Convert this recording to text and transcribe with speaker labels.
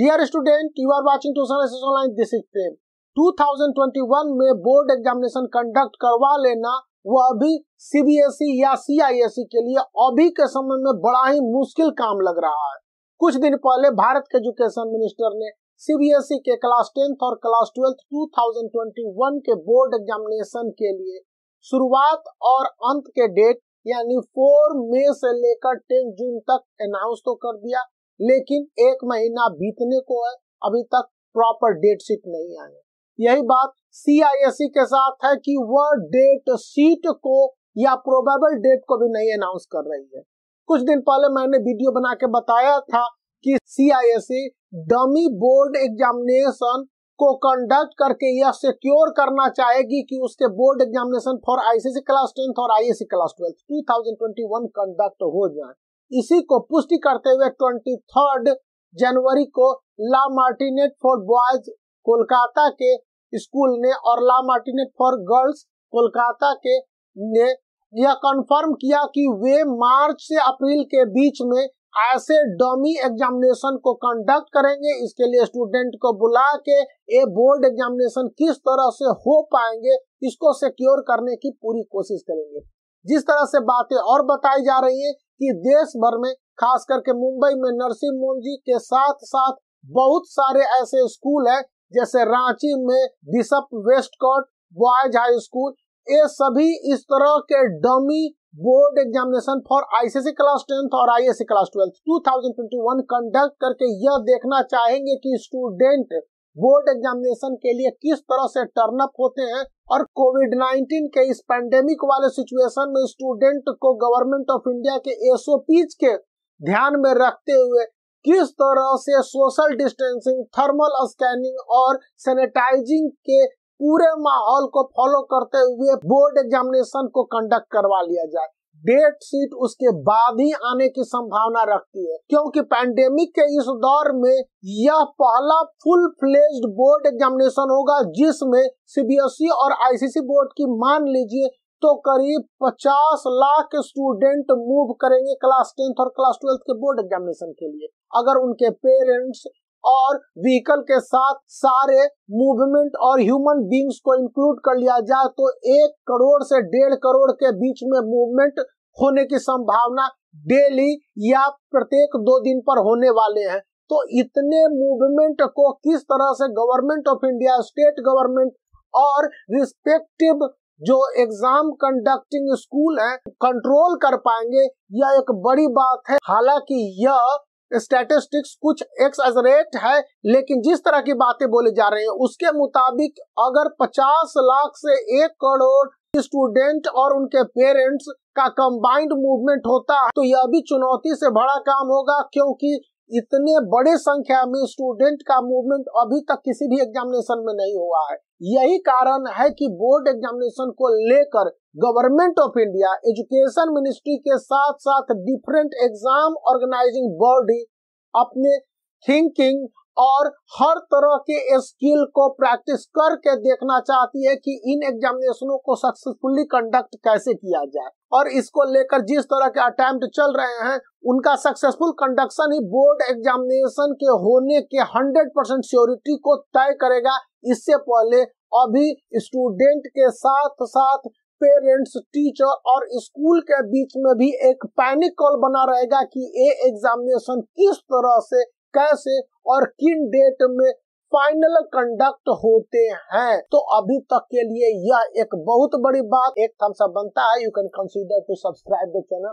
Speaker 1: Dear student you are watching tuition SS Online. This is 2021 में board examination conduct करवा लेना वो अभी सीबीएसई e या सीआईएसई e के लिए अभी के समय में बड़ा ही मुश्किल काम लग रहा है कुछ दिन पहले भारत के एजुकेशन मिनिस्टर ने सीबीएसई e के क्लास टेंथ और क्लास ट्वेल्थ 2021 के बोर्ड एग्जामिनेशन के लिए शुरुआत और अंत के डेट यानी 4 मई से लेकर 10 जून तक अनाउंस तो कर दिया लेकिन एक महीना बीतने को है अभी तक प्रॉपर डेट शीट नहीं आए यही बात सी e के साथ है कि वह डेट शीट को या प्रोबेबल डेट को भी नहीं अनाउंस कर रही है कुछ दिन पहले मैंने वीडियो बना के बताया था कि सी डमी बोर्ड एग्जामिनेशन को कंडक्ट करके यह सिक्योर करना चाहेगी कि उसके board examination for ICSE class tenth और आईएससी क्लास ट्वेल्थ 2021 कंडक्ट हो जाए इसी को पुष्टि करते हुए ट्वेंटी थर्ड जनवरी को La Martiniere for boys Kolkata के स्कूल ने और La Martiniere for girls Kolkata के ने यह कंफर्म किया कि वे मार्च से अप्रैल के बीच में ऐसे डमी एग्जामिनेशन को कंडक्ट करेंगे इसके लिए स्टूडेंट को बुला के ये बोर्ड एग्जामिनेशन किस तरह से हो पाएंगे इसको सिक्योर करने की पूरी कोशिश करेंगे जिस तरह से बातें और बताई जा रही है कि देश भर में खास करके मुंबई में नरसिंह मोहन जी के साथ साथ बहुत सारे ऐसे स्कूल है जैसे रांची में बिशप कोर्ट बॉयज हाई स्कूल ये सभी इस तरह के dummy board examination for ICSE class tenth और आईएससी क्लास ट्वेल्थ 2021 कंडक्ट करके यह देखना चाहेंगे कि स्टूडेंट बोर्ड एग्जामिनेशन के लिए किस तरह से टर्न अप होते हैं और कोविड 19 के इस पैंडेमिक वाले सिचुएशन में स्टूडेंट को गवर्नमेंट ऑफ इंडिया के एसओपीज के ध्यान में रखते हुए किस तरह से सोशल डिस्टेंसिंग थर्मल स्कैनिंग और सैनिटाइजिंग के पूरे माहौल को फॉलो करते हुए बोर्ड एग्जामिनेशन को कंडक्ट करवा लिया जाए डेट सीट उसके बाद ही आने की संभावना रखती है क्योंकि पैंडेमिक के इस दौर में यह पहला फुल फ्लेज्ड बोर्ड एग्जामिनेशन होगा जिसमें सीबीएसई e और आईसीसी बोर्ड की मान लीजिए तो करीब 50 लाख स्टूडेंट मूव करेंगे क्लास टेंथ और क्लास ट्वेल्थ के बोर्ड एग्जामिनेशन के लिए अगर उनके पेरेंट्स और व्हीकल के साथ सारे मूवमेंट और ह्यूमन बींग्स को इंक्लूड कर लिया जाए तो एक करोड़ से डेढ़ करोड़ के बीच में मूवमेंट होने की संभावना डेली या प्रत्येक दो दिन पर होने वाले हैं तो इतने मूवमेंट को किस तरह से government of India state government और रिस्पेक्टिव जो एग्जाम कंडक्टिंग स्कूल है कंट्रोल कर पाएंगे यह एक बड़ी बात है हालांकि यह स्टैटिस्टिक्स कुछ एक्सरेट है लेकिन जिस तरह की बातें बोली जा रही हैं उसके मुताबिक अगर 50 लाख से एक करोड़ स्टूडेंट और उनके पेरेंट्स का कंबाइंड मूवमेंट होता तो यह भी चुनौती से बड़ा काम होगा क्योंकि इतने बड़े संख्या में स्टूडेंट का मूवमेंट अभी तक किसी भी एग्जामिनेशन में नहीं हुआ है यही कारण है कि बोर्ड एग्जामिनेशन को लेकर government of India education ministry के साथ साथ डिफरेंट एग्जाम ऑर्गेनाइजिंग बॉडी अपने थिंकिंग और हर तरह के स्किल को प्रैक्टिस करके देखना चाहती है कि इन एग्जामिनेशनों को सक्सेसफुली कंडक्ट कैसे किया जाए और इसको लेकर जिस तरह के अटेम्प्ट चल रहे हैं उनका सक्सेसफुल कंडक्शन ही बोर्ड एग्जामिनेशन के होने के 100 परसेंट श्योरिटी को तय करेगा इससे पहले अभी स्टूडेंट के साथ साथ पेरेंट्स टीचर और स्कूल के बीच में भी एक पैनिक कॉल बना रहेगा कि ये एग्जामिनेशन किस तरह से कैसे और किन डेट में फाइनल कंडक्ट होते हैं तो अभी तक के लिए यह एक बहुत बड़ी बात एक थम्स अप बनता है you can consider to subscribe the channel